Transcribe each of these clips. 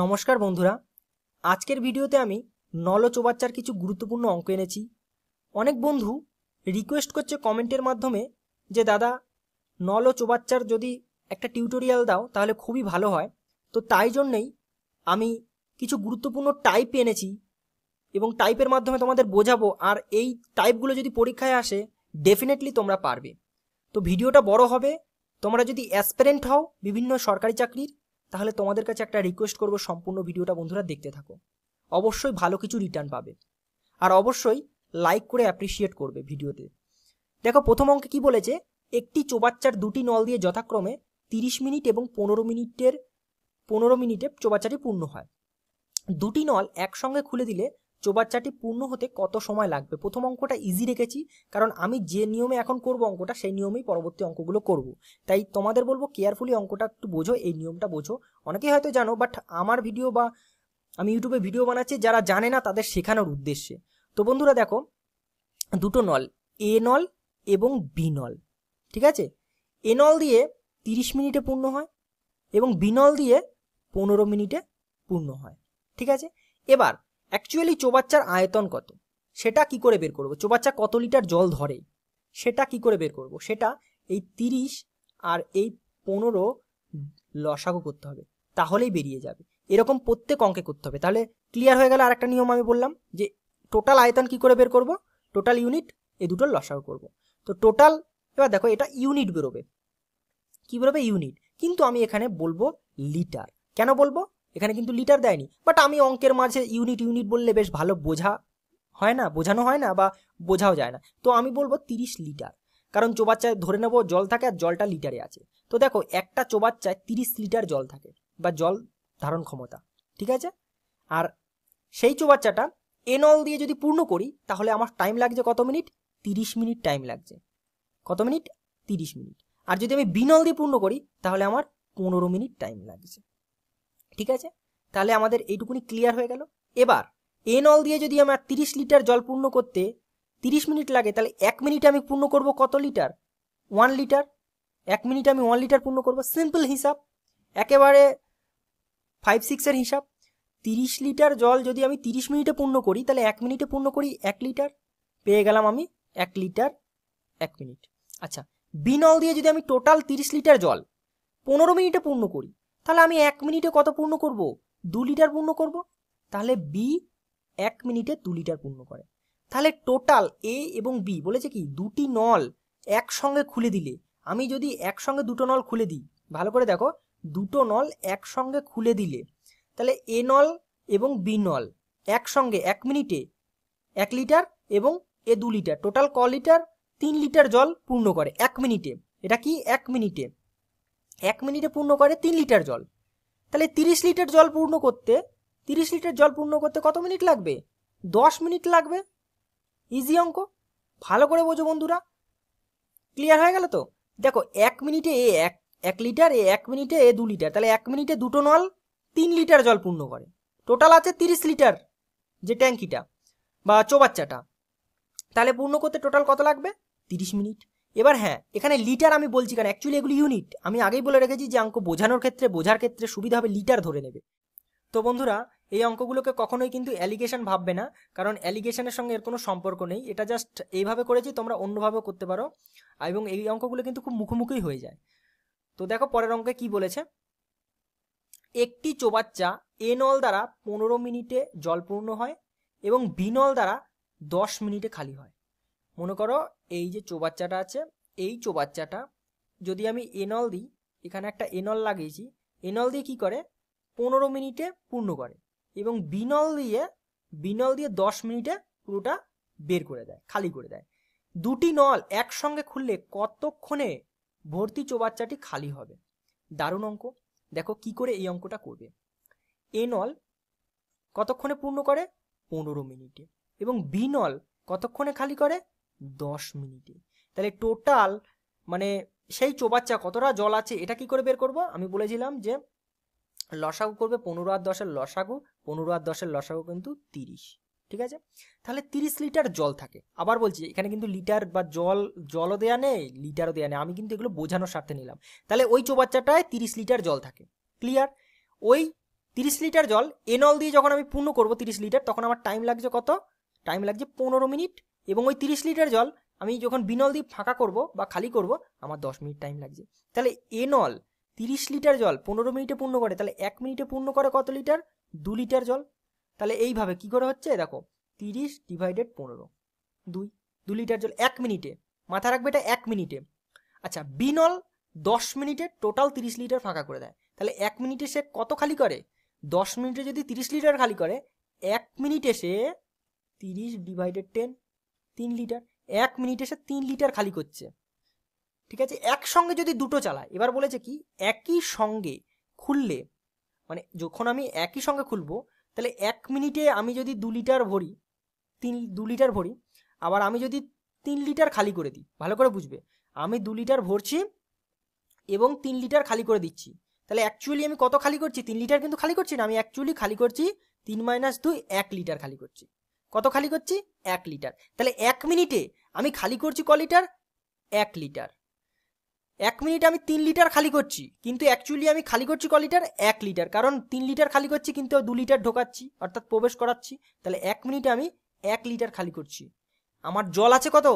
নমস্কার বন্ধুরা আজকের ভিডিওতে আমি নল চোবাচ্চার কিছু গুরুত্বপূর্ণ অঙ্ক এনেছি অনেক বন্ধু রিকোয়েস্ট করছে কমেন্টের মাধ্যমে যে দাদা নল চোবাচ্চার যদি একটা টিউটোরিয়াল দাও তাহলে খুবই ভালো হয় তো তাই জন্যেই আমি কিছু গুরুত্বপূর্ণ টাইপ এনেছি এবং টাইপের মাধ্যমে তোমাদের বোঝাবো আর এই টাইপগুলো যদি পরীক্ষায় আসে ডেফিনেটলি তোমরা পারবে তো ভিডিওটা বড় হবে তোমরা যদি অ্যাসপেরেন্ট হও বিভিন্ন সরকারি চাকরির তাহলে তোমাদের কাছে একটা রিকোয়েস্ট করব সম্পূর্ণ ভিডিওটা বন্ধুরা দেখতে থাকো অবশ্যই ভালো কিছু রিটার্ন পাবে আর অবশ্যই লাইক করে অ্যাপ্রিসিয়েট করবে ভিডিওতে দেখো প্রথম অঙ্কে কি বলেছে একটি চোবাচ্চার দুটি নল দিয়ে যথাক্রমে তিরিশ মিনিট এবং পনেরো মিনিটের পনেরো মিনিটে চোবাচ্চাটি পূর্ণ হয় দুটি নল একসঙ্গে খুলে দিলে চোবাচ্চাটি পূর্ণ হতে কত সময় লাগবে প্রথম অঙ্কটা ইজি রেখেছি কারণ আমি যে নিয়মে এখন করব অঙ্কটা সেই নিয়মেই পরবর্তী অঙ্কগুলো করব তাই তোমাদের বলবো কেয়ারফুলি অঙ্কটা একটু বোঝো এই নিয়মটা বোঝো অনেকেই হয়তো জানো বাট আমার ভিডিও বা আমি ইউটিউবে ভিডিও বানাচ্ছি যারা জানে না তাদের শেখানোর উদ্দেশ্যে তো বন্ধুরা দেখো দুটো নল এ নল এবং বি নল ঠিক আছে এ নল দিয়ে তিরিশ মিনিটে পূর্ণ হয় এবং বিনল দিয়ে পনেরো মিনিটে পূর্ণ হয় ঠিক আছে এবার অ্যাকচুয়ালি চোবাচ্চার আয়তন কত সেটা কি করে বের করব চোবাচ্চা কত লিটার জল ধরে সেটা কি করে বের করব সেটা এই তিরিশ আর এই পনেরো লসাগু করতে হবে তাহলেই বেরিয়ে যাবে এরকম প্রত্যেক অঙ্কে করতে হবে তাহলে ক্লিয়ার হয়ে গেল একটা নিয়ম আমি বললাম যে টোটাল আয়তন কি করে বের করব টোটাল ইউনিট এ দুটোর লসাগু করব তো টোটাল এবার দেখো এটা ইউনিট বেরোবে কি বেরোবে ইউনিট কিন্তু আমি এখানে বলবো লিটার কেন বলবো এখানে কিন্তু লিটার দেয়নি বাট আমি অঙ্কের মাঝে ইউনিট ইউনিট বললে বেশ ভালো বোঝা হয় না বোঝানো হয় না বা বোঝাও যায় না তো আমি বলবো তিরিশ লিটার কারণ চোবাচ্চায় ধরে নেবো জল থাকে আর জলটা লিটারে আছে তো দেখো একটা চোবাচ্চায় তিরিশ লিটার জল থাকে বা জল ধারণ ক্ষমতা ঠিক আছে আর সেই চোবাচ্চাটা এনল দিয়ে যদি পূর্ণ করি তাহলে আমার টাইম লাগছে কত মিনিট তিরিশ মিনিট টাইম লাগছে কত মিনিট তিরিশ মিনিট আর যদি আমি বিনল দিয়ে পূর্ণ করি তাহলে আমার পনেরো মিনিট টাইম লাগছে ঠিক আছে তাহলে আমাদের এইটুকুনি ক্লিয়ার হয়ে গেল এবার এ নল দিয়ে যদি আমার তিরিশ লিটার জল পূর্ণ করতে তিরিশ মিনিট লাগে তাহলে এক মিনিটে আমি পূর্ণ করব কত লিটার ওয়ান লিটার এক মিনিটে আমি ওয়ান লিটার পূর্ণ করব সিম্পল হিসাব একেবারে ফাইভ সিক্সের হিসাব তিরিশ লিটার জল যদি আমি তিরিশ মিনিটে পূর্ণ করি তাহলে এক মিনিটে পূর্ণ করি এক লিটার পেয়ে গেলাম আমি এক লিটার এক মিনিট আচ্ছা বিনল দিয়ে যদি আমি টোটাল তিরিশ লিটার জল পনেরো মিনিটে পূর্ণ করি তাহলে আমি এক মিনিটে কত পূর্ণ করব দু লিটার পূর্ণ করব তাহলে বি এক মিনিটে দু লিটার পূর্ণ করে তাহলে টোটাল এ এবং বি বলেছে কি দুটি নল একসঙ্গে খুলে দিলে আমি যদি একসঙ্গে দুটো নল খুলে দিই ভালো করে দেখো দুটো নল একসঙ্গে খুলে দিলে তাহলে এ নল এবং বি নল একসঙ্গে এক মিনিটে এক লিটার এবং এ দু লিটার টোটাল ক লিটার তিন লিটার জল পূর্ণ করে এক মিনিটে এটা কি এক মিনিটে এক মিনিটে পূর্ণ করে তিন লিটার জল তাহলে তিরিশ লিটার জল পূর্ণ করতে তিরিশ লিটার জল পূর্ণ করতে কত মিনিট লাগবে দশ মিনিট লাগবে ইজি অঙ্ক ভালো করে বোঝো বন্ধুরা ক্লিয়ার হয়ে গেল তো দেখো এক মিনিটে এ এক এক লিটার এ এক মিনিটে এ দু লিটার তাহলে এক মিনিটে দুটো নল তিন লিটার জল পূর্ণ করে টোটাল আছে তিরিশ লিটার যে ট্যাঙ্কিটা বা চোবাচ্চাটা তাহলে পূর্ণ করতে টোটাল কত লাগবে তিরিশ মিনিট এবার হ্যাঁ এখানে লিটার আমি বলছি কারণ অ্যাকচুয়ালি এগুলি ইউনিট আমি আগেই বলে রেখেছি যে অঙ্ক বোঝানোর ক্ষেত্রে বোঝার ক্ষেত্রে সুবিধা হবে লিটার ধরে নেবে তো বন্ধুরা এই অঙ্কগুলোকে কখনোই কিন্তু অ্যালিগেশন ভাববে না কারণ অ্যালিগেশনের সঙ্গে এর কোনো সম্পর্ক নেই এটা জাস্ট এইভাবে করেছি তোমরা অন্যভাবেও করতে পারো এবং এই অঙ্কগুলো কিন্তু খুব মুখোমুখি হয়ে যায় তো দেখো পরের অঙ্কে কি বলেছে একটি চোবাচ্চা এ নল দ্বারা পনেরো মিনিটে জলপূর্ণ হয় এবং বিনল দ্বারা দশ মিনিটে খালি হয় মনে করো এই যে চোবাচ্চাটা আছে এই চোবাচ্চাটা যদি আমি এনল দিই এখানে একটা এনল লাগিয়েছি এনল দিয়ে কি করে পনেরো মিনিটে পূর্ণ করে এবং বিনল দিয়ে বিনল দিয়ে দশ মিনিটে পুরোটা বের করে দেয় খালি করে দেয় দুটি নল একসঙ্গে খুললে কতক্ষণে ভর্তি চোবাচ্চাটি খালি হবে দারুণ অঙ্ক দেখো কি করে এই অঙ্কটা করবে এ নল কতক্ষণে পূর্ণ করে পনেরো মিনিটে এবং বিনল কতক্ষণে খালি করে দশ মিনিটে তাহলে টোটাল মানে সেই চোবাচ্চা কতটা জল আছে এটা কি করে বের করব আমি বলেছিলাম যে লসাগু করবে পনেরো আর দশের লসাগু পনেরো আর দশের লসাগু কিন্তু তিরিশ ঠিক আছে তাহলে তিরিশ লিটার জল থাকে আবার বলছি এখানে কিন্তু লিটার বা জল জলও দেয়া নেই লিটারও দেয়া নেই আমি কিন্তু এগুলো বোঝানোর স্বার্থে নিলাম তাহলে ওই চোবাচ্চাটায় তিরিশ লিটার জল থাকে ক্লিয়ার ওই তিরিশ লিটার জল এনল দিয়ে যখন আমি পূর্ণ করব তিরিশ লিটার তখন আমার টাইম লাগছে কত টাইম লাগছে পনেরো মিনিট এবং ওই তিরিশ লিটার জল আমি যখন বিনল দিয়ে ফাঁকা করব বা খালি করব আমার দশ মিনিট টাইম লাগছে তাহলে এনল তিরিশ লিটার জল পনেরো মিনিটে পূর্ণ করে তাহলে এক মিনিটে পূর্ণ করে কত লিটার দু লিটার জল তাহলে এইভাবে কি করে হচ্ছে দেখো তিরিশ ডিভাইডেড পনেরো দুই দু লিটার জল এক মিনিটে মাথা রাখবে এটা এক মিনিটে আচ্ছা বিনল দশ মিনিটে টোটাল তিরিশ লিটার ফাঁকা করে দেয় তাহলে এক মিনিটে সে কত খালি করে দশ মিনিটে যদি তিরিশ লিটার খালি করে এক মিনিটে সে তিরিশ ডিভাইডেড টেন তিন লিটার এক মিনিটে সে তিন লিটার খালি করছে ঠিক আছে একসঙ্গে যদি দুটো চালায় এবার বলেছে কি একই সঙ্গে খুললে মানে যখন আমি একই সঙ্গে খুলবো তাহলে এক মিনিটে আমি যদি দু লিটার ভরি তিন দু লিটার ভরি আবার আমি যদি তিন লিটার খালি করে দিই ভালো করে বুঝবে আমি দু লিটার ভরছি এবং তিন লিটার খালি করে দিচ্ছি তাহলে অ্যাকচুয়ালি আমি কত খালি করছি তিন লিটার কিন্তু খালি করছি না আমি অ্যাকচুয়ালি খালি করছি তিন মাইনাস দুই এক লিটার খালি করছি কত খালি করছি এক লিটার তাহলে এক মিনিটে আমি খালি করছি ক লিটার এক লিটার এক মিনিটে আমি তিন লিটার খালি করছি কিন্তু অ্যাকচুয়ালি আমি খালি করছি ক লিটার এক লিটার কারণ তিন লিটার খালি করছি কিন্তু দু লিটার ঢোকাচ্ছি অর্থাৎ প্রবেশ করাচ্ছি তাহলে এক মিনিটে আমি এক লিটার খালি করছি আমার জল আছে কত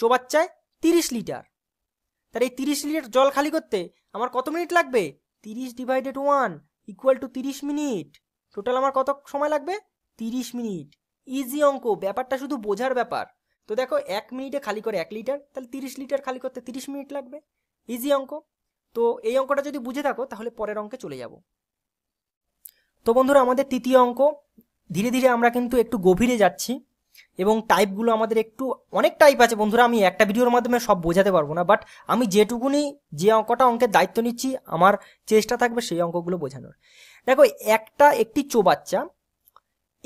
চোবাচ্চায় তিরিশ লিটার তাহলে এই তিরিশ লিটার জল খালি করতে আমার কত মিনিট লাগবে তিরিশ ডিভাইডেড ওয়ান ইকুয়াল টু তিরিশ মিনিট টোটাল আমার কত সময় লাগবে তিরিশ মিনিট ইজি অঙ্ক ব্যাপারটা শুধু বোঝার ব্যাপার তো দেখো এক মিনিটে খালি করে এক লিটার তাহলে তিরিশ লিটার খালি করতে তিরিশ মিনিট লাগবে ইজি অঙ্ক তো এই অঙ্কটা যদি বুঝে থাকো তাহলে পরের অঙ্কে চলে যাব তো বন্ধুরা আমাদের তৃতীয় অঙ্ক ধীরে ধীরে আমরা কিন্তু একটু গভীরে যাচ্ছি এবং টাইপগুলো আমাদের একটু অনেক টাইপ আছে বন্ধুরা আমি একটা ভিডিওর মাধ্যমে সব বোঝাতে পারবো না বাট আমি যেটুকুনি যে অঙ্কটা অঙ্কের দায়িত্ব নিচ্ছি আমার চেষ্টা থাকবে সেই অঙ্কগুলো বোঝানোর দেখো একটা একটি চোবাচ্চা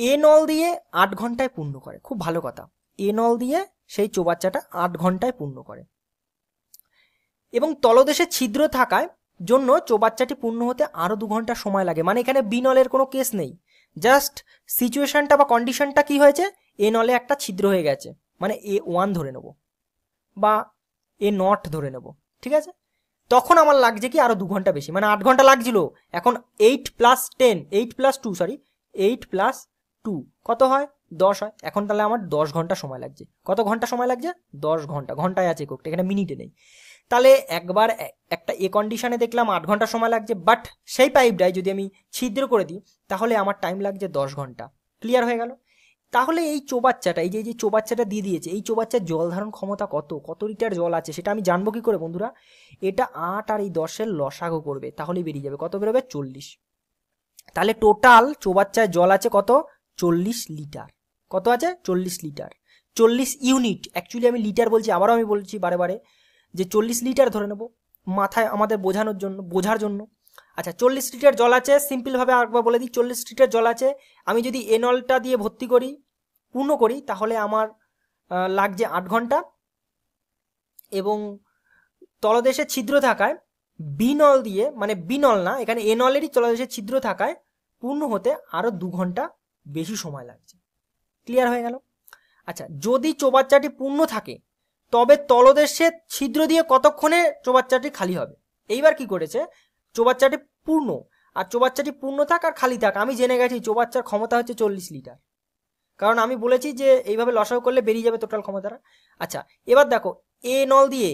এ নল দিয়ে আট ঘন্টায় পূর্ণ করে খুব ভালো কথা এ নল দিয়ে সেই চোবাচ্চাটা আট ঘন্টায় পূর্ণ করে এবং তলদেশে ছিদ্র থাকায় জন্য চোবাচ্চাটি পূর্ণ হতে আরও দু ঘন্টা সময় লাগে মানে এখানে বিনলের কোনো কেস নেই জাস্ট সিচুয়েশনটা বা কন্ডিশনটা কি হয়েছে এ নলে একটা ছিদ্র হয়ে গেছে মানে এ ওয়ান ধরে নেব বা এ নট ধরে নেব ঠিক আছে তখন আমার লাগছে কি আরও দু ঘন্টা বেশি মানে আট ঘন্টা লাগছিল এখন eight plus ten eight plus two sorry eight plus two কত হয় দশ হয় এখন তাহলে আমার দশ ঘন্টা সময় লাগছে কত ঘন্টা সময় লাগছে দশ ঘন্টা ঘন্টায় আছে এককটা এখানে মিনিটে নেই তাহলে একবার একটা এ কন্ডিশনে দেখলাম আট ঘন্টা সময় লাগছে বাট সেই পাইপটায় যদি আমি ছিদ্র করে দিই তাহলে আমার টাইম লাগছে দশ ঘন্টা ক্লিয়ার হয়ে গেল তাহলে এই চোবাচ্চাটা এই যে যে চোবাচ্চাটা দিয়ে দিয়েছে এই চোবাচ্চার জল ধারণ ক্ষমতা কত কত লিটার জল আছে সেটা আমি জানবো কি করে বন্ধুরা এটা আট আর এই দশের লসাগো করবে তাহলেই বেরিয়ে যাবে কত বেরোবে চল্লিশ তাহলে টোটাল চোবাচ্চায় জল আছে কত চল্লিশ লিটার কত আছে চল্লিশ লিটার চল্লিশ ইউনিট অ্যাকচুয়ালি আমি লিটার বলছি আবারও আমি বলছি বারে বারে যে চল্লিশ লিটার ধরে নেব মাথায় আমাদের বোঝানোর জন্য বোঝার জন্য আচ্ছা চল্লিশ লিটার জল আছে সিম্পলভাবে আরেকবার বলে দিই চল্লিশ লিটার জল আছে আমি যদি এনলটা দিয়ে ভর্তি করি পূর্ণ করি তাহলে আমার লাগছে আট ঘন্টা এবং তলদেশে ছিদ্র থাকায় বিনল দিয়ে মানে বিনল না এখানে এনলেরই তলদেশে ছিদ্র থাকায় পূর্ণ হতে আরও দু ঘন্টা বেশি সময় লাগছে ক্লিয়ার হয়ে গেল আচ্ছা যদি চোবাচ্চাটি পূর্ণ থাকে তবে তলদেশে ছিদ্র দিয়ে কতক্ষণে চোবাচ্চাটি খালি হবে এইবার কি করেছে চোবাচ্চাটি পূর্ণ আর চোবাচ্চাটি পূর্ণ থাক আর খালি থাক আমি জেনে গেছি চোবাচ্চার ক্ষমতা হচ্ছে চল্লিশ লিটার কারণ আমি বলেছি যে এইভাবে লসাও করলে বেরিয়ে যাবে টোটাল ক্ষমতাটা আচ্ছা এবার দেখো এ নল দিয়ে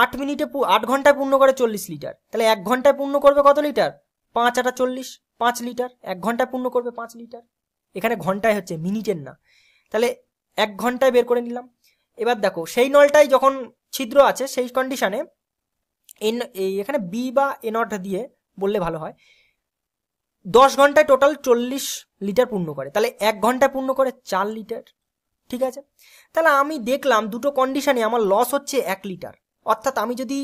আট মিনিটে আট ঘন্টায় পূর্ণ করে চল্লিশ লিটার তাহলে এক ঘন্টায় পূর্ণ করবে কত লিটার পাঁচ আটা চল্লিশ পাঁচ লিটার এক ঘন্টায় পূর্ণ করবে পাঁচ লিটার এখানে ঘন্টায় হচ্ছে মিনিটের না তাহলে এক ঘন্টায় বের করে নিলাম এবার দেখো সেই নলটাই যখন ছিদ্র আছে সেই কন্ডিশানে এন এখানে বি বা এ দিয়ে বললে ভালো হয় দশ ঘন্টায় টোটাল চল্লিশ লিটার পূর্ণ করে তাহলে এক ঘন্টায় পূর্ণ করে চার লিটার ঠিক আছে তাহলে আমি দেখলাম দুটো কন্ডিশানে আমার লস হচ্ছে এক লিটার অর্থাৎ আমি যদি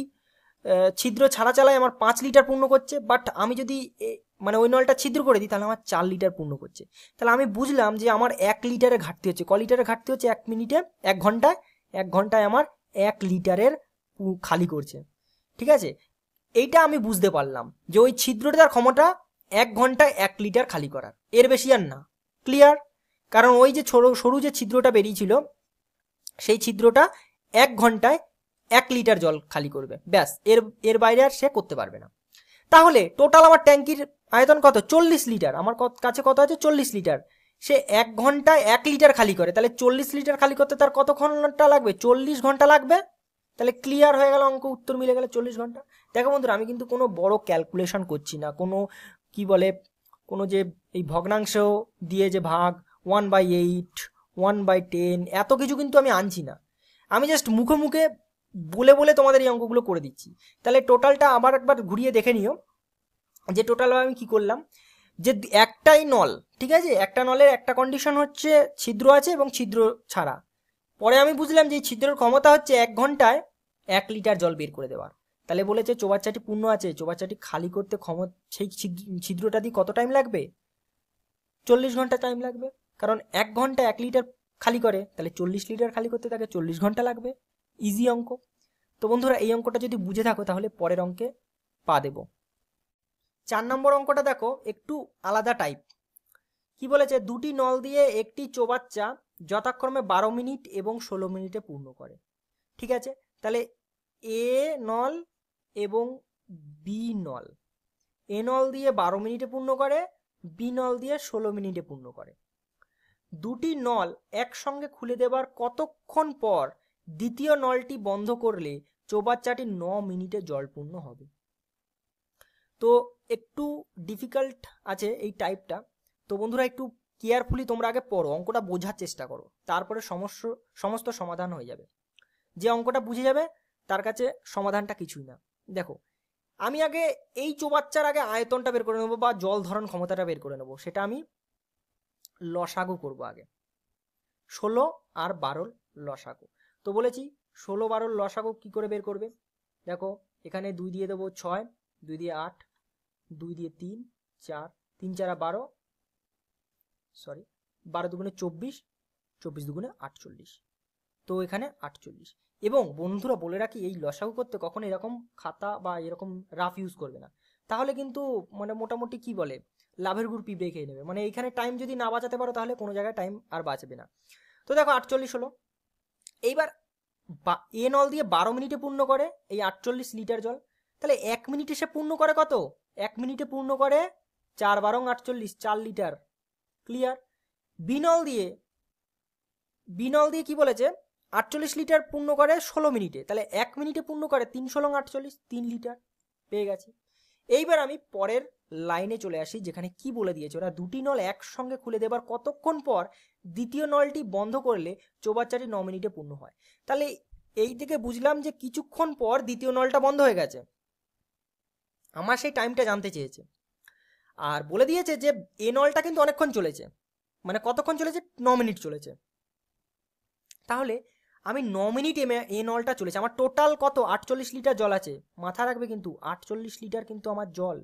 ছিদ্র ছাড়া চালাই আমার পাঁচ লিটার পূর্ণ করছে বাট আমি যদি মানে ওই নলটা ছিদ্র করে দিই তাহলে আমার চার লিটার পূর্ণ করছে তাহলে আমি বুঝলাম যে আমার এক লিটারের ঘাটতি হচ্ছে ক লিটারের ঘাটতি হচ্ছে এক মিনিটে এক ঘন্টায় এক ঘন্টায় আমার এক লিটারের খালি করছে ঠিক আছে এইটা আমি বুঝতে পারলাম যে ওই ছিদ্রটার ক্ষমতা এক ঘন্টায় এক লিটার খালি করার এর বেশি আর না ক্লিয়ার কারণ ওই যে ছোট সরু যে ছিদ্রটা বেরিয়েছিল সেই ছিদ্রটা এক ঘন্টায় এক লিটার জল খালি করবে ব্যাস এর এর বাইরে আর সে করতে পারবে না তাহলে টোটাল আমার ট্যাঙ্কির আয়তন কত চল্লিশ লিটার আমার কাছে কত আছে চল্লিশ লিটার সে এক ঘন্টায় এক লিটার খালি করে তাহলে চল্লিশ লিটার খালি করতে তার কত ঘন্টা লাগবে চল্লিশ ঘন্টা লাগবে তাহলে ক্লিয়ার হয়ে গেল অঙ্ক উত্তর মিলে গেলে চল্লিশ ঘন্টা দেখো বন্ধুরা আমি কিন্তু কোনো বড় ক্যালকুলেশন করছি না কোনো কি বলে কোনো যে এই ভগ্নাংশ দিয়ে যে ভাগ one by eight one by ten এত কিছু কিন্তু আমি আনছি না আমি জাস্ট মুখে মুখে বলে বলে তোমাদের এই অঙ্কগুলো করে দিচ্ছি তাহলে টোটালটা আবার একবার ঘুরিয়ে দেখে নিও যে টোটাল আমি কি করলাম যে একটাই নল ঠিক আছে একটা নলের একটা কন্ডিশন হচ্ছে ছিদ্র আছে এবং ছিদ্র ছাড়া পরে আমি বুঝলাম যে ছিদ্রের ক্ষমতা হচ্ছে এক ঘন্টায় এক লিটার জল বের করে দেওয়ার তাহলে বলেছে চোবাচ্চাটি পূর্ণ আছে চোবাচ্চাটি খালি করতে ক্ষম সেই ছিদ্রটা দিয়ে কত টাইম লাগবে চল্লিশ ঘন্টা টাইম লাগবে কারণ এক ঘন্টা এক লিটার খালি করে তাহলে চল্লিশ লিটার খালি করতে তাকে চল্লিশ ঘন্টা লাগবে ইজি অঙ্ক তো বন্ধুরা এই অঙ্কটা যদি বুঝে থাকো তাহলে পরের অঙ্কে পা দেব চার নম্বর অঙ্কটা দেখো একটু আলাদা টাইপ কি বলেছে দুটি নল দিয়ে একটি চোবাচ্চা যথাক্রমে বারো মিনিট এবং ষোলো মিনিটে পূর্ণ করে ঠিক আছে তাহলে এ নল এবং বি নল এ নল দিয়ে বারো মিনিটে পূর্ণ করে বি নল দিয়ে ষোলো মিনিটে পূর্ণ করে দুটি নল একসঙ্গে খুলে দেবার কতক্ষণ পর দ্বিতীয় নলটি বন্ধ করলে চৌবাচ্চাটি ন মিনিটে জল পূর্ণ হবে তো একটু ডিফিকাল্ট আছে এই টাইপটা তো বন্ধুরা একটু কেয়ারফুলি তোমরা আগে পড়ো অঙ্কটা বোঝার চেষ্টা করো তারপরে সমস্ত সমাধান হয়ে যাবে যে অঙ্কটা বুঝে যাবে তার কাছে সমাধানটা কিছুই না দেখো আমি আগে এই চোবাচ্চার আগে আয়তনটা বের করে নেবো বা জল ধরন ক্ষমতাটা বের করে নেবো সেটা আমি লসাগু করব আগে ষোলো আর বারোর লসাগু তো বলেছি ষোলো বারোর লসাগু কী করে বের করবে দেখো এখানে দুই দিয়ে দেবো ছয় দুই দিয়ে আট দুই দিয়ে তিন চার তিন চারা বারো সরি বারো দুগুণে চব্বিশ চব্বিশ দুগুণে আটচল্লিশ তো এখানে আটচল্লিশ এবং বন্ধুরা বলে রাখি এই লসাগু করতে কখনো এরকম খাতা বা এরকম রাফ ইউজ করবে না তাহলে কিন্তু মানে মোটামুটি কি বলে লাভের গুড় পিঁপড়ে খেয়ে নেবে মানে এখানে টাইম যদি না বাঁচাতে পারো তাহলে কোনো জায়গায় টাইম আর বাঁচবে না তো দেখো আটচল্লিশ হলো এইবার এ নল দিয়ে বারো মিনিটে পূর্ণ করে এই আটচল্লিশ লিটার জল তাহলে এক মিনিটে সে পূর্ণ করে কত এক মিনিটে পূর্ণ করে চার বারং আটচল্লিশ চার লিটার ক্লিয়ার বিনল দিয়ে বিনল দিয়ে কি বলেছে আটচল্লিশ লিটার পূর্ণ করে ষোলো মিনিটে তাহলে এক মিনিটে পূর্ণ করে তিন ষোলং আটচল্লিশ তিন লিটার পেয়ে গেছি এইবার আমি পরের লাইনে চলে আসি যেখানে কি বলে দিয়েছে ওরা দুটি নল একসঙ্গে খুলে দেবার কতক্ষণ পর দ্বিতীয় নলটি বন্ধ করলে চৌবাচ্চাটি ন মিনিটে পূর্ণ হয় তাহলে এই থেকে বুঝলাম যে কিছুক্ষণ পর দ্বিতীয় নলটা বন্ধ হয়ে গেছে আমার সেই টাইমটা জানতে চেয়েছে আর বলে দিয়েছে যে এ নলটা কিন্তু অনেকক্ষণ চলেছে মানে কতক্ষণ চলেছে ন মিনিট চলেছে তাহলে আমি ন মিনিট এমে এ নলটা চলেছে আমার টোটাল কত আটচল্লিশ লিটার জল আছে মাথা রাখবে কিন্তু আটচল্লিশ লিটার কিন্তু আমার জল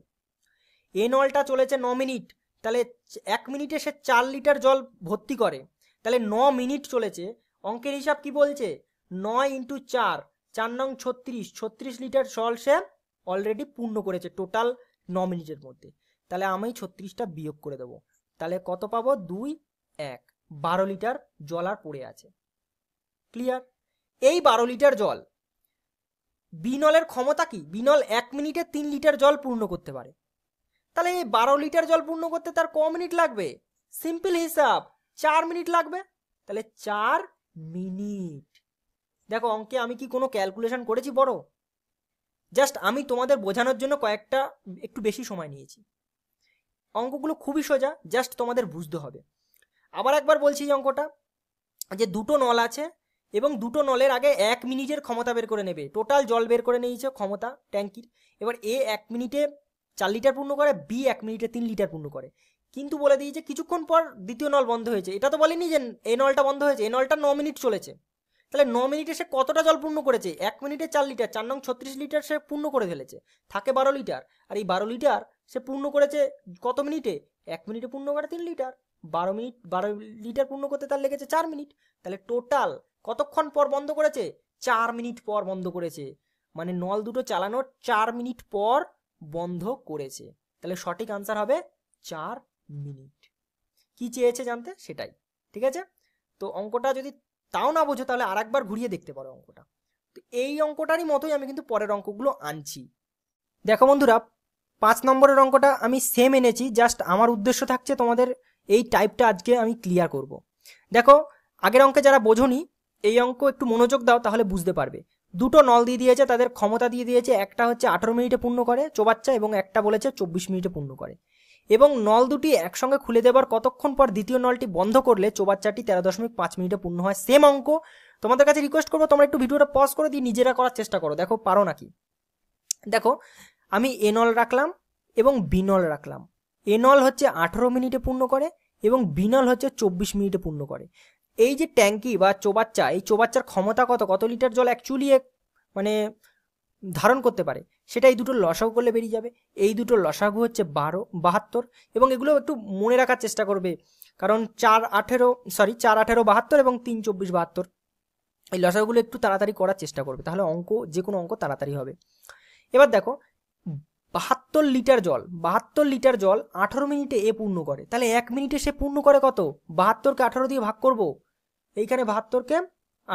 এ নলটা চলেছে ন মিনিট তাহলে এক মিনিটে সে চার লিটার জল ভর্তি করে তাহলে ন মিনিট চলেছে অঙ্কের হিসাব কি বলছে নয় ইন্টু চার চার নং ছত্রিশ ছত্রিশ লিটার জল সে অলরেডি পূর্ণ করেছে টোটাল ন মিনিটের মধ্যে তাহলে আমি ছত্রিশটা বিয়োগ করে দেবো তাহলে কত পাবো দুই এক বারো লিটার জল আর পড়ে আছে ক্লিয়ার এই বারো লিটার জল বিনলের ক্ষমতা কি বিনল এক মিনিটে তিন লিটার জল পূর্ণ করতে পারে তাহলে এই বারো লিটার জল পূর্ণ করতে তার ক মিনিট লাগবে সিম্পল হিসাব চার মিনিট লাগবে তাহলে চার মিনিট দেখো অঙ্কে আমি কি কোনো ক্যালকুলেশন করেছি বড় জাস্ট আমি তোমাদের বোঝানোর জন্য কয়েকটা একটু বেশি সময় নিয়েছি অঙ্কগুলো খুবই সোজা জাস্ট তোমাদের বুঝতে হবে আবার একবার বলছি এই অঙ্কটা যে দুটো নল আছে এবং দুটো নলের আগে এক মিনিটের ক্ষমতা বের করে নেবে টোটাল জল বের করে নিয়েছে ক্ষমতা ট্যাঙ্কির এবার এ এক মিনিটে চার লিটার পূর্ণ করে বি এক মিনিটে তিন লিটার পূর্ণ করে কিন্তু বলে দিয়েছে কিছুক্ষণ পর দ্বিতীয় নল বন্ধ হয়েছে এটা তো বলেনি যে এ নলটা বন্ধ হয়েছে এ নলটা ন মিনিট চলেছে তাহলে ন মিনিটে সে কতটা জল পূর্ণ করেছে এক মিনিটে চার লিটার চার নং ছত্রিশ লিটার সে পূর্ণ করে ফেলেছে থাকে বারো লিটার আর এই বারো লিটার সে পূর্ণ করেছে কত মিনিটে এক মিনিটে পূর্ণ করে তিন লিটার বারো মিনিট বারো লিটার পূর্ণ করতে তার লেগেছে চার মিনিট তাহলে টোটাল কতক্ষণ পর বন্ধ করেছে চার মিনিট পর বন্ধ করেছে মানে নল দুটো চালানোর চার মিনিট পর বন্ধ করেছে তাহলে সঠিক আনসার হবে চার মিনিট কি চেয়েছে জানতে সেটাই ঠিক আছে তো অঙ্কটা যদি তাও না বোঝো তাহলে আরেকবার ঘুরিয়ে দেখতে পারো অঙ্কটা তো এই অঙ্কটারই মতোই আমি কিন্তু পরের অঙ্কগুলো আনছি দেখো বন্ধুরা পাঁচ নম্বরের অঙ্কটা আমি সেম এনেছি জাস্ট আমার উদ্দেশ্য থাকছে তোমাদের এই টাইপটা আজকে আমি ক্লিয়ার করব। দেখো আগের অঙ্কে যারা বোঝনি এই অঙ্ক একটু মনোযোগ দাও তাহলে বুঝতে পারবে দুটো নল দিয়ে দিয়েছে তাদের ক্ষমতা দিয়ে দিয়েছে একটা হচ্ছে আঠারো মিনিটে পূর্ণ করে চোবাচ্চা এবং একটা বলেছে চব্বিশ মিনিটে পূর্ণ করে এবং নল দুটি একসঙ্গে খুলে দেবার কতক্ষণ পর দ্বিতীয় নলটি বন্ধ করলে চোবাচ্চাটি তেরো দশমিক পাঁচ মিনিটে পূর্ণ হয় সেম অঙ্ক তোমাদের কাছে রিকোয়েস্ট করবো তোমরা একটু ভিডিওটা পজ করে দিয়ে নিজেরা করার চেষ্টা করো দেখো পারো নাকি দেখো আমি এনল রাখলাম এবং বিনল রাখলাম এনল হচ্ছে আঠেরো মিনিটে পূর্ণ করে এবং বিনল হচ্ছে চব্বিশ মিনিটে পূর্ণ করে এই যে ট্যাঙ্কি বা চোবাচ্চা এই চোবাচ্চার ক্ষমতা কত কত লিটার জল অ্যাকচুয়ালি মানে ধারণ করতে পারে সেটা এই দুটোর লসাগু করলে বেরিয়ে যাবে এই দুটোর লসাগু হচ্ছে বারো বাহাত্তর এবং এগুলো একটু মনে রাখার চেষ্টা করবে কারণ চার আঠেরো সরি চার আঠেরো বাহাত্তর এবং তিন চব্বিশ বাহাত্তর এই লসাগুলো একটু তাড়াতাড়ি করার চেষ্টা করবে তাহলে অঙ্ক যে কোনো অঙ্ক তাড়াতাড়ি হবে এবার দেখো বাহাত্তর লিটার জল বাহাত্তর লিটার জল আঠারো মিনিটে এ পূর্ণ করে তাহলে এক মিনিটে সে পূর্ণ করে কত বাহাত্তরকে আঠারো দিয়ে ভাগ করব এইখানে বাহাত্তরকে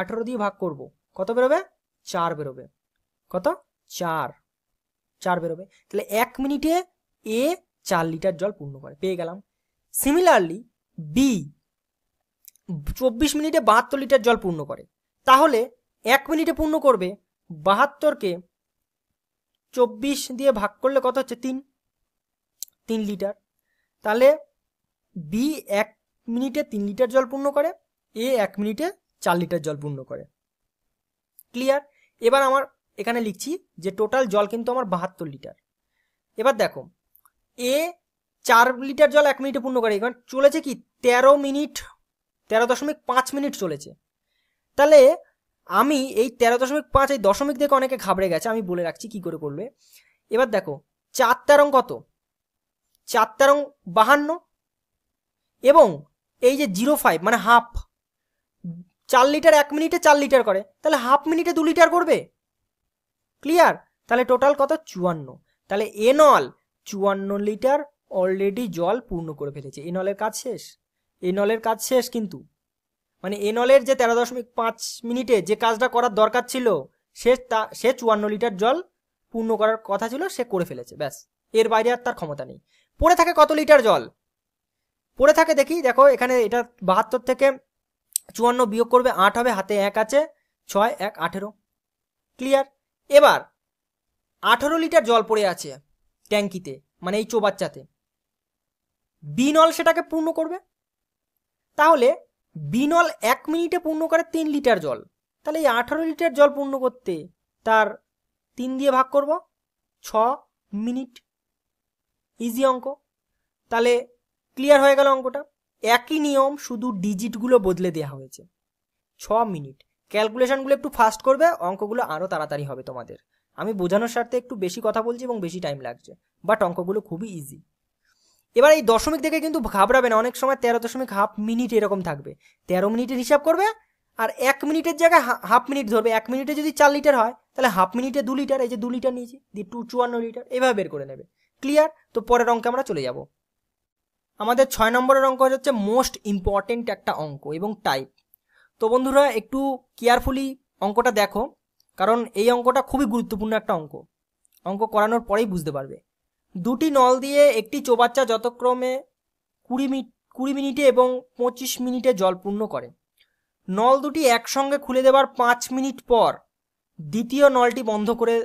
আঠারো দিয়ে ভাগ করব কত বেরোবে চার বেরোবে কত চার চার বেরোবে তাহলে এক মিনিটে এ চার লিটার জল পূর্ণ করে পেয়ে গেলাম সিমিলারলি বি চব্বিশ মিনিটে বাহাত্তর লিটার জল পূর্ণ করে তাহলে এক মিনিটে পূর্ণ করবে বাহাত্তরকে চব্বিশ দিয়ে ভাগ করলে কত হচ্ছে তিন তিন লিটার তাহলে বি এক মিনিটে তিন লিটার জল পূর্ণ করে এ এক মিনিটে চার লিটার জল পূর্ণ করে ক্লিয়ার এবার আমার এখানে লিখছি যে টোটাল জল কিন্তু আমার বাহাত্তর লিটার এবার দেখো এ চার লিটার জল এক মিনিটে পূর্ণ করে এখানে চলেছে কি তেরো মিনিট তেরো দশমিক পাঁচ মিনিট চলেছে তাহলে আমি এই তেরো দশমিক পাঁচ এই দশমিক দেখে অনেকে ঘাবড়ে গেছে আমি বলে রাখছি কি করে করবে এবার দেখো চার তেরং কত চার তেরং বাহান্ন এবং এই যে জিরো ফাইভ মানে হাফ চার লিটার এক মিনিটে চার লিটার করে তাহলে হাফ মিনিটে দু লিটার করবে ক্লিয়ার তাহলে টোটাল কত চুয়ান্ন তাহলে এনল চুয়ান্ন লিটার অলরেডি জল পূর্ণ করে ফেলেছে এনলের কাজ শেষ এনলের কাজ শেষ কিন্তু মানে এনলের যে তেরো দশমিক পাঁচ মিনিটে যে কাজটা করার দরকার ছিল সে তা সে চুয়ান্ন লিটার জল পূর্ণ করার কথা ছিল সে করে ফেলেছে ব্যাস এর বাইরে আর তার ক্ষমতা নেই পড়ে থাকে কত লিটার জল পড়ে থাকে দেখি দেখো এখানে এটা বাহাত্তর থেকে চুয়ান্ন বিয়োগ করবে আট হবে হাতে এক আছে ছয় এক আঠেরো ক্লিয়ার এবার আঠেরো লিটার জল পড়ে আছে ট্যাঙ্কিতে মানে এই চোবাচ্চাতে বিনল সেটাকে পূর্ণ করবে তাহলে বিনল এক মিনিটে পূর্ণ করে তিন লিটার জল তাহলে এই আঠারো লিটার জল পূর্ণ করতে তার তিন দিয়ে ভাগ করব ছ মিনিট ইজি অঙ্ক তাহলে ক্লিয়ার হয়ে গেল অঙ্কটা একই নিয়ম শুধু ডিজিটগুলো বদলে দেওয়া হয়েছে ছ মিনিট ক্যালকুলেশনগুলো একটু ফাস্ট করবে অঙ্কগুলো আরও তাড়াতাড়ি হবে তোমাদের আমি বোঝানোর স্বার্থে একটু বেশি কথা বলছি এবং বেশি টাইম লাগছে বাট অঙ্কগুলো খুবই ইজি এবার এই দশমিক দেখে কিন্তু ঘাবড়াবে না অনেক সময় তেরো দশমিক হাফ মিনিট এরকম থাকবে তেরো মিনিটের হিসাব করবে আর এক মিনিটের জায়গায় হাফ মিনিট ধরবে এক মিনিটে যদি চার লিটার হয় তাহলে হাফ মিনিটে দু লিটার এই যে দু লিটার নিয়েছি দি টু চুয়ান্ন লিটার এভাবে বের করে নেবে ক্লিয়ার তো পরের অঙ্কে আমরা চলে যাব আমাদের ছয় নম্বরের অঙ্ক হচ্ছে মোস্ট ইম্পর্টেন্ট একটা অঙ্ক এবং টাইপ তো বন্ধুরা একটু কেয়ারফুলি অঙ্কটা দেখো কারণ এই অঙ্কটা খুবই গুরুত্বপূর্ণ একটা অঙ্ক অঙ্ক করানোর পরেই বুঝতে পারবে দুটি নল দিয়ে একটি চোবাচ্চা যতক্রমে কুড়ি মিনিট কুড়ি মিনিটে এবং পঁচিশ মিনিটে জল পূর্ণ করে নল দুটি একসঙ্গে খুলে দেওয়ার পাঁচ মিনিট পর দ্বিতীয় নলটি বন্ধ করে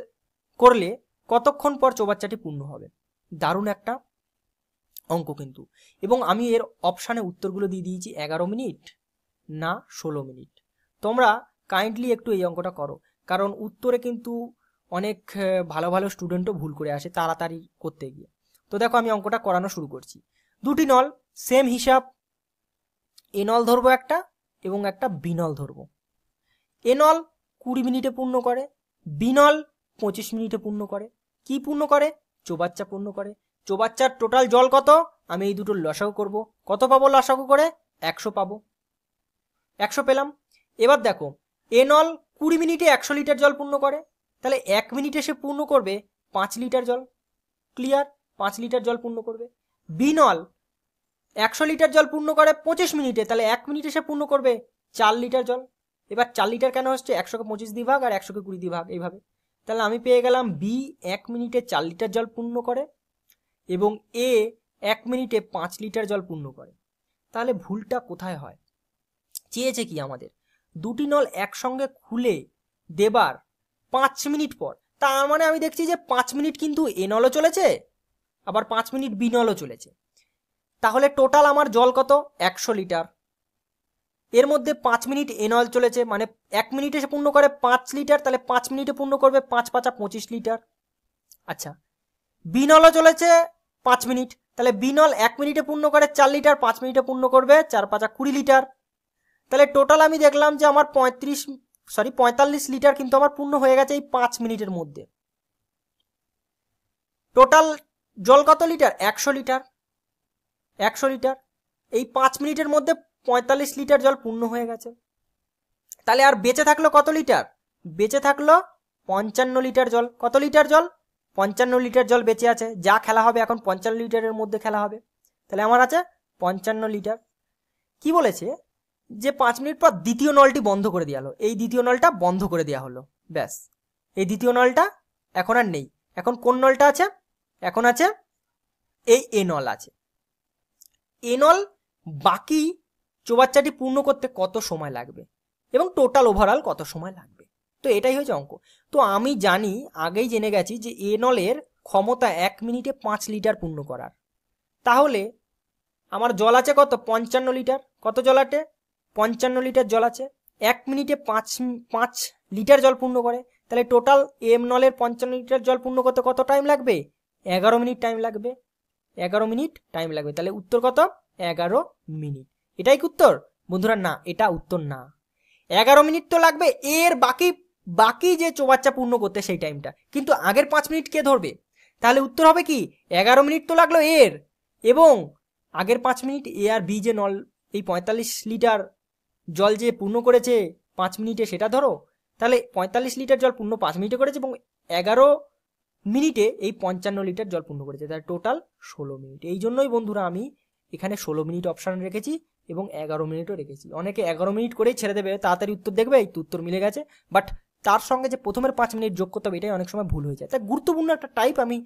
করলে কতক্ষণ পর চোবাচ্চাটি পূর্ণ হবে দারুণ একটা অঙ্ক কিন্তু এবং আমি এর অপশানে উত্তরগুলো দিয়ে দিয়েছি এগারো মিনিট না ষোলো মিনিট তোমরা কাইন্ডলি একটু এই অঙ্কটা করো কারণ উত্তরে কিন্তু অনেক ভালো ভালো স্টুডেন্টও ভুল করে আসে তাড়াতাড়ি করতে গিয়ে তো দেখো আমি অঙ্কটা করানো শুরু করছি দুটি নল সেম হিসাব এ নল ধরবো একটা এবং একটা বিনল ধরবো এ নল কুড়ি মিনিটে পূর্ণ করে বিনল পঁচিশ মিনিটে পূর্ণ করে কি পূর্ণ করে চোবাচ্চা পূর্ণ করে চোবাচ্চার টোটাল জল কত আমি এই দুটোর লসাগু করব কত পাবো লসাগু করে একশো পাবো একশো পেলাম এবার দেখো এ নল কুড়ি মিনিটে একশো লিটার জল পূর্ণ করে তাহলে এক মিনিটে সে পূর্ণ করবে পাঁচ লিটার জল ক্লিয়ার পাঁচ লিটার জল পূর্ণ করবে বিনল একশো লিটার জল পূর্ণ করে পঁচিশ মিনিটে তাহলে এক মিনিটে সে পূর্ণ করবে চার লিটার জল এবার চার লিটার কেন হচ্ছে একশোকে পঁচিশ দিভাগ ভাগ আর একশোকে কুড়ি দিভাগ ভাগ এইভাবে তাহলে আমি পেয়ে গেলাম বি এক মিনিটে চার লিটার জল পূর্ণ করে এবং এ এক মিনিটে পাঁচ লিটার জল পূর্ণ করে তাহলে ভুলটা কোথায় হয় চেয়েছে কি আমাদের দুটি নল একসঙ্গে খুলে দেবার পাঁচ মিনিট পর তার মানে আমি দেখছি যে পাঁচ মিনিট কিন্তু এ নলও চলেছে আবার পাঁচ মিনিট বি নলও চলেছে তাহলে টোটাল আমার জল কত একশো লিটার এর মধ্যে পাঁচ মিনিট এনল চলেছে মানে এক মিনিটে সে পূর্ণ করে পাঁচ লিটার তাহলে পাঁচ মিনিটে পূর্ণ করবে পাঁচ পাঁচা পঁচিশ লিটার আচ্ছা বিনলও চলেছে পাঁচ মিনিট তাহলে বিনল এক মিনিটে পূর্ণ করে চার লিটার পাঁচ মিনিটে পূর্ণ করবে চার পাঁচা কুড়ি লিটার তাহলে টোটাল আমি দেখলাম যে আমার পঁয়ত্রিশ সরি পঁয়তাল্লিশ লিটার কিন্তু আমার পূর্ণ হয়ে গেছে এই পাঁচ মিনিটের মধ্যে টোটাল জল কত লিটার একশো লিটার একশো লিটার এই পাঁচ মিনিটের মধ্যে পঁয়তাল্লিশ লিটার জল পূর্ণ হয়ে গেছে তাহলে আর বেঁচে থাকলো কত লিটার বেঁচে থাকলো পঞ্চান্ন লিটার জল কত লিটার জল পঞ্চান্ন লিটার জল বেঁচে আছে যা খেলা হবে এখন পঞ্চান্ন লিটারের মধ্যে খেলা হবে তাহলে আমার আছে পঞ্চান্ন লিটার কি বলেছে যে পাঁচ মিনিট পর দ্বিতীয় নলটি বন্ধ করে দেওয়া হলো এই দ্বিতীয় নলটা বন্ধ করে দেওয়া হলো ব্যাস এই দ্বিতীয় নলটা এখন আর নেই এখন কোন নলটা আছে এখন আছে এই এ নল আছে এ নল বাকি চোবাচ্চাটি পূর্ণ করতে কত সময় লাগবে এবং টোটাল ওভারঅল কত সময় লাগবে তো এটাই হয়েছে অঙ্ক তো আমি জানি আগেই জেনে গেছি যে এ নলের ক্ষমতা এক মিনিটে পাঁচ লিটার পূর্ণ করার তাহলে আমার জল আছে কত পঞ্চান্ন লিটার কত জল আটে পঞ্চান্ন লিটার জল আছে এক মিনিটে পাঁচ পাঁচ লিটার জল পূর্ণ করে তাহলে টোটাল এম নলের পঞ্চান্ন লিটার জল পূর্ণ করতে কত টাইম লাগবে এগারো মিনিট টাইম লাগবে এগারো মিনিট টাইম লাগবে তাহলে উত্তর কত এগারো মিনিট এটাই কি উত্তর বন্ধুরা না এটা উত্তর না এগারো মিনিট তো লাগবে এর বাকি বাকি যে চোবাচ্চা পূর্ণ করতে সেই টাইমটা কিন্তু আগের পাঁচ মিনিট কে ধরবে তাহলে উত্তর হবে কি এগারো মিনিট তো লাগলো এর এবং আগের পাঁচ মিনিট এ আর বি যে নল এই পঁয়তাল্লিশ লিটার জল যে পূর্ণ করেছে পাঁচ মিনিটে সেটা ধরো তাহলে পঁয়তাল্লিশ লিটার জল পূর্ণ পাঁচ মিনিটে করেছে এবং এগারো মিনিটে এই পঞ্চান্ন লিটার জল পূর্ণ করেছে তার টোটাল ষোলো মিনিট এই জন্যই বন্ধুরা আমি এখানে ষোলো মিনিট অপশান রেখেছি এবং এগারো মিনিটও রেখেছি অনেকে এগারো মিনিট করেই ছেড়ে দেবে তাড়াতাড়ি উত্তর দেখবে এই উত্তর মিলে গেছে বাট তার সঙ্গে যে প্রথমের পাঁচ মিনিট যোগ করতে হবে এটাই অনেক সময় ভুল হয়ে যায় তাই গুরুত্বপূর্ণ একটা টাইপ আমি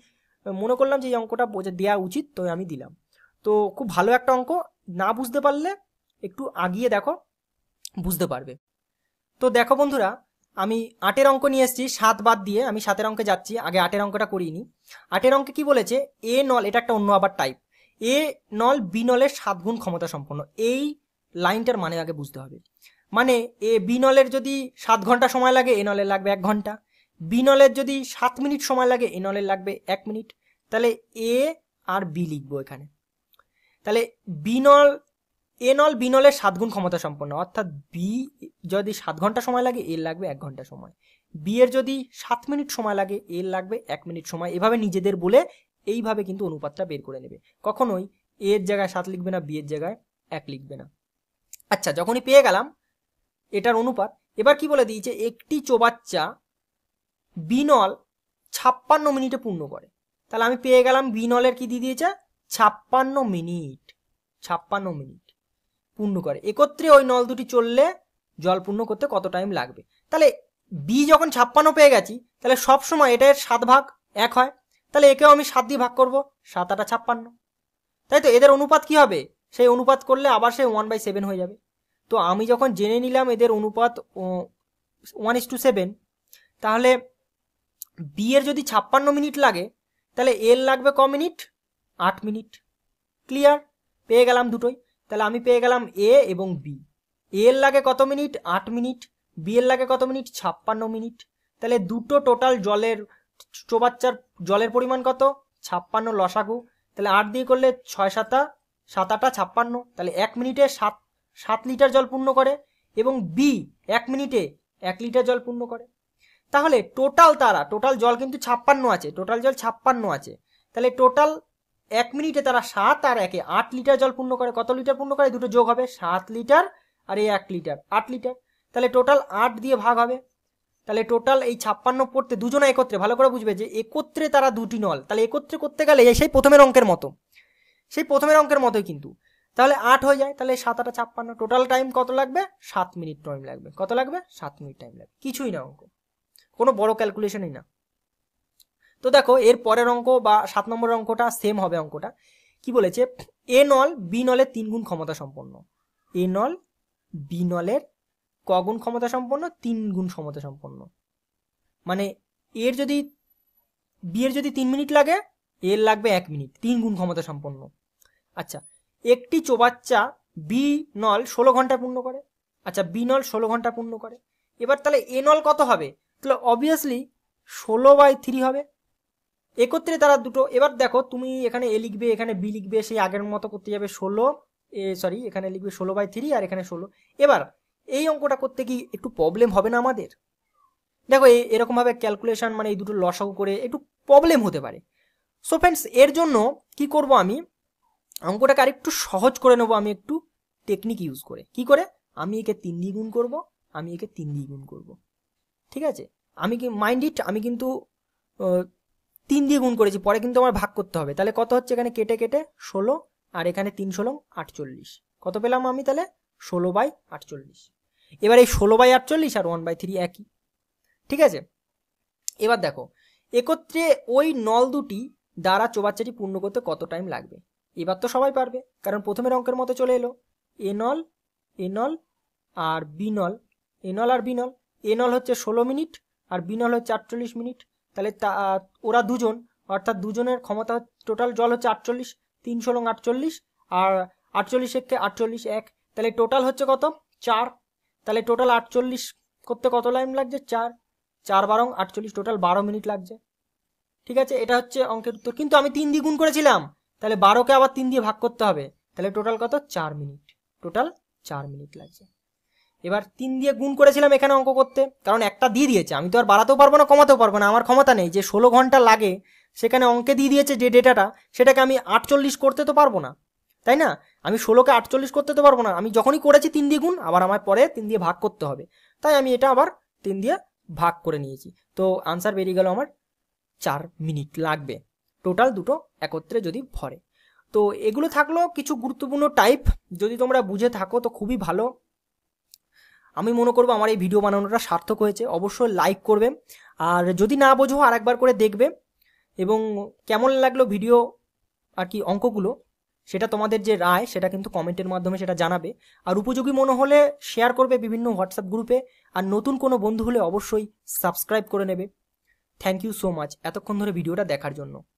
মনে করলাম যে এই অঙ্কটা বোঝা দেওয়া উচিত তো আমি দিলাম তো খুব ভালো একটা অঙ্ক না বুঝতে পারলে একটু আগিয়ে দেখো বুঝতে পারবে তো দেখো বন্ধুরা আমি আটের অঙ্ক নিয়ে এসেছি সাত বাদ দিয়ে আমি সাতের অঙ্কে যাচ্ছি আগে আটের অঙ্কটা করিনি আটের অঙ্কে কি বলেছে এ নল এটা একটা অন্য আবার টাইপ এ নল বি নলের সাত গুণ ক্ষমতা সম্পন্ন এই লাইনটার মানে আগে বুঝতে হবে মানে এ বি নলের যদি সাত ঘন্টা সময় লাগে এ নলের লাগবে এক ঘন্টা বি নলের যদি সাত মিনিট সময় লাগে এ নলের লাগবে এক মিনিট তাহলে এ আর বি লিখবো এখানে তাহলে বি নল এনল বিনলের সাত গুণ ক্ষমতা সম্পন্ন অর্থাৎ বি যদি সাত ঘন্টা সময় লাগে এর লাগবে এক ঘন্টা সময় বি এর যদি সাত মিনিট সময় লাগে এর লাগবে এক মিনিট সময় এভাবে নিজেদের বলে এইভাবে কিন্তু অনুপাতটা বের করে নেবে কখনোই এর জায়গায় সাত লিখবে না বি এর জায়গায় এক লিখবে না আচ্ছা যখনই পেয়ে গেলাম এটার অনুপাত এবার কি বলে দিয়েছে একটি চোবাচ্চা বিনল ছাপ্পান্ন মিনিটে পূর্ণ করে তাহলে আমি পেয়ে গেলাম বিনলের কি দিয়ে দিয়েছে ছাপ্পান্ন মিনিট ছাপ্পান্ন মিনিট পূর্ণ করে একত্রে ওই নল দুটি চললে জল পূর্ণ করতে কত টাইম লাগবে তাহলে বি যখন ছাপ্পান্ন পেয়ে গেছি তাহলে সব সময় এটা এর সাত ভাগ এক হয় তাহলে একেও আমি সাত দিয়ে ভাগ করব সাত আটা ছাপ্পান্ন তাই তো এদের অনুপাত কি হবে সেই অনুপাত করলে আবার সেই ওয়ান বাই সেভেন হয়ে যাবে তো আমি যখন জেনে নিলাম এদের অনুপাত ওয়ান ইস টু সেভেন তাহলে বিয়ের যদি ছাপ্পান্ন মিনিট লাগে তাহলে এর লাগবে ক মিনিট আট মিনিট ক্লিয়ার পেয়ে গেলাম দুটোই তাহলে আমি পেয়ে গেলাম এ এবং বি এ এর লাগে কত মিনিট আট মিনিট বি এর লাগে কত মিনিট ছাপ্পান্ন মিনিট তাহলে দুটো টোটাল জলের চোবাচ্চার জলের পরিমাণ কত ছাপ্পান্ন লসাগু তাহলে আট দিয়ে করলে ছয় সাতা সাত আটা ছাপ্পান্ন তাহলে এক মিনিটে সাত সাত লিটার জল পূর্ণ করে এবং বি এক মিনিটে এক লিটার জল পূর্ণ করে তাহলে টোটাল তারা টোটাল জল কিন্তু ছাপ্পান্ন আছে টোটাল জল ছাপ্পান্ন আছে তাহলে টোটাল এক মিনিটে তারা সাত আর একে আট লিটার জল পূর্ণ করে কত লিটার পূর্ণ করে দুটো যোগ হবে সাত লিটার আর এই এক লিটার আট লিটার তাহলে টোটাল আট দিয়ে ভাগ হবে তাহলে টোটাল এই ছাপ্পান্ন পড়তে দুজনে একত্রে ভালো করে বুঝবে যে একত্রে তারা দুটি নল তাহলে একত্রে করতে গেলে সেই প্রথমের অঙ্কের মতো সেই প্রথমের অঙ্কের মতোই কিন্তু তাহলে আট হয়ে যায় তাহলে সাত আটা ছাপ্পান্ন টোটাল টাইম কত লাগবে সাত মিনিট টাইম লাগবে কত লাগবে সাত মিনিট টাইম লাগবে কিছুই না অঙ্ক কোনো বড় ক্যালকুলেশনই না তো দেখো এর পরের অঙ্ক বা সাত নম্বর অঙ্কটা সেম হবে অঙ্কটা কি বলেছে এ নল বি নলের তিন গুণ ক্ষমতা সম্পন্ন এ নল বি নলের কগুণ ক্ষমতা সম্পন্ন তিন গুণ ক্ষমতা সম্পন্ন মানে এর যদি বিয়ের যদি তিন মিনিট লাগে এর লাগবে এক মিনিট তিন গুণ ক্ষমতা সম্পন্ন আচ্ছা একটি চোবাচ্চা বি নল ষোলো ঘন্টা পূর্ণ করে আচ্ছা বি নল ষোলো ঘন্টা পূর্ণ করে এবার তাহলে এ নল কত হবে তাহলে অবভিয়াসলি ষোলো বাই থ্রি হবে একত্রে তারা দুটো এবার দেখো তুমি এখানে এ লিখবে এখানে বি লিখবে সেই আগের মতো করতে যাবে ষোলো এ সরি এখানে লিখবে ষোলো বাই থ্রি আর এখানে ষোলো এবার এই অঙ্কটা করতে কি একটু প্রবলেম হবে না আমাদের দেখো এই এরকমভাবে ক্যালকুলেশান মানে এই দুটো লসাগু করে একটু প্রবলেম হতে পারে সো ফ্রেন্ডস এর জন্য কি করব আমি অঙ্কটাকে আরেকটু সহজ করে নেব আমি একটু টেকনিক ইউজ করে কি করে আমি একে তিন দিয়ে গুণ করবো আমি একে তিন দিয়ে গুণ করবো ঠিক আছে আমি কি মাইন্ড ইট আমি কিন্তু তিন দিয়ে গুণ করেছি পরে কিন্তু আমার ভাগ করতে হবে তাহলে কত হচ্ছে এখানে কেটে কেটে ষোলো আর এখানে তিন ষোলো আটচল্লিশ কত পেলাম আমি তাহলে ষোলো বাই আটচল্লিশ এবার এই ষোলো বাই আটচল্লিশ আর ওয়ান বাই থ্রি একই ঠিক আছে এবার দেখো একত্রে ওই নল দুটি দ্বারা চোবাচ্চাটি পূর্ণ করতে কত টাইম লাগবে এবার তো সবাই পারবে কারণ প্রথমের অঙ্কের মতো চলে এলো এ নল এ নল আর বিনল এ নল আর বিনল এ নল হচ্ছে ষোলো মিনিট আর বিনল হচ্ছে আটচল্লিশ মিনিট তাহলে তা ওরা দুজন অর্থাৎ দুজনের ক্ষমতা টোটাল জল হচ্ছে আটচল্লিশ তিনশো লং আটচল্লিশ আর আটচল্লিশ এককে আটচল্লিশ এক তাহলে টোটাল হচ্ছে কত চার তাহলে টোটাল আটচল্লিশ করতে কত লাইন লাগছে চার চার বারং আটচল্লিশ টোটাল বারো মিনিট লাগছে ঠিক আছে এটা হচ্ছে অঙ্কের উত্তর কিন্তু আমি তিন দিয়ে গুণ করেছিলাম তাহলে বারোকে আবার তিন দিয়ে ভাগ করতে হবে তাহলে টোটাল কত চার মিনিট টোটাল চার মিনিট লাগছে এবার তিন দিয়ে গুণ করেছিলাম এখানে অঙ্ক করতে কারণ একটা দিয়ে দিয়েছে আমি তো আর বাড়াতেও পারবো না কমাতেও পারবো না আমার ক্ষমতা নেই যে ষোলো ঘন্টা লাগে সেখানে অঙ্কে দিয়ে দিয়েছে যে ডেটাটা সেটাকে আমি আটচল্লিশ করতে তো পারবো না তাই না আমি ষোলোকে আটচল্লিশ করতে তো পারবো না আমি যখনই করেছি তিন দিয়ে গুণ আবার আমার পরে তিন দিয়ে ভাগ করতে হবে তাই আমি এটা আবার তিন দিয়ে ভাগ করে নিয়েছি তো আনসার বেরিয়ে গেল আমার চার মিনিট লাগবে টোটাল দুটো একত্রে যদি ভরে তো এগুলো থাকলো কিছু গুরুত্বপূর্ণ টাইপ যদি তোমরা বুঝে থাকো তো খুবই ভালো আমি মনে করবো আমার এই ভিডিও বানানোটা সার্থক হয়েছে অবশ্যই লাইক করবে আর যদি না বোঝো আরেকবার করে দেখবে এবং কেমন লাগলো ভিডিও আর কি অঙ্কগুলো সেটা তোমাদের যে রায় সেটা কিন্তু কমেন্টের মাধ্যমে সেটা জানাবে আর উপযোগী মনে হলে শেয়ার করবে বিভিন্ন হোয়াটসঅ্যাপ গ্রুপে আর নতুন কোনো বন্ধু হলে অবশ্যই সাবস্ক্রাইব করে নেবে থ্যাংক ইউ সো মাচ এতক্ষণ ধরে ভিডিওটা দেখার জন্য